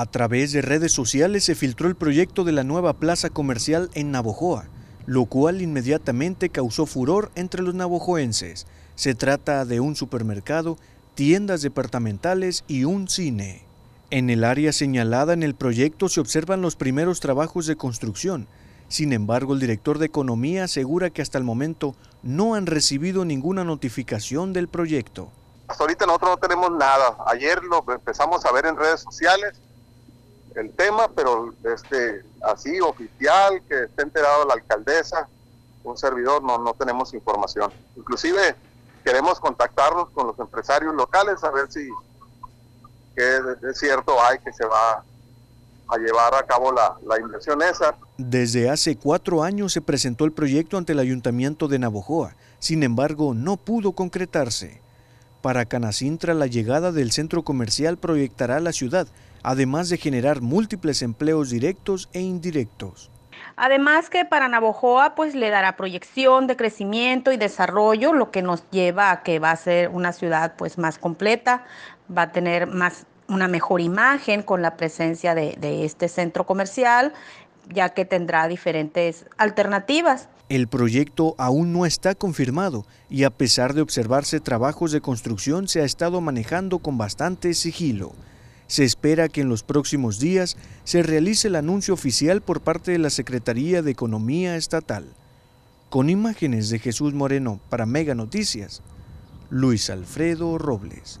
A través de redes sociales se filtró el proyecto de la nueva plaza comercial en Navojoa, lo cual inmediatamente causó furor entre los navojoenses. Se trata de un supermercado, tiendas departamentales y un cine. En el área señalada en el proyecto se observan los primeros trabajos de construcción. Sin embargo, el director de Economía asegura que hasta el momento no han recibido ninguna notificación del proyecto. Hasta ahorita nosotros no tenemos nada. Ayer lo empezamos a ver en redes sociales el tema, pero este así oficial que esté enterado la alcaldesa, un servidor no no tenemos información. Inclusive queremos contactarnos con los empresarios locales a ver si es cierto hay que se va a llevar a cabo la, la inversión esa. Desde hace cuatro años se presentó el proyecto ante el ayuntamiento de Navojoa, sin embargo no pudo concretarse. Para Canacintra la llegada del centro comercial proyectará la ciudad además de generar múltiples empleos directos e indirectos. Además que para Navojoa pues le dará proyección de crecimiento y desarrollo, lo que nos lleva a que va a ser una ciudad pues más completa, va a tener una mejor imagen con la presencia de este centro comercial, ya que tendrá diferentes alternativas. El proyecto aún no está confirmado y a pesar de observarse trabajos de construcción se ha estado manejando con bastante sigilo. Se espera que en los próximos días se realice el anuncio oficial por parte de la Secretaría de Economía Estatal. Con imágenes de Jesús Moreno para Mega Noticias, Luis Alfredo Robles.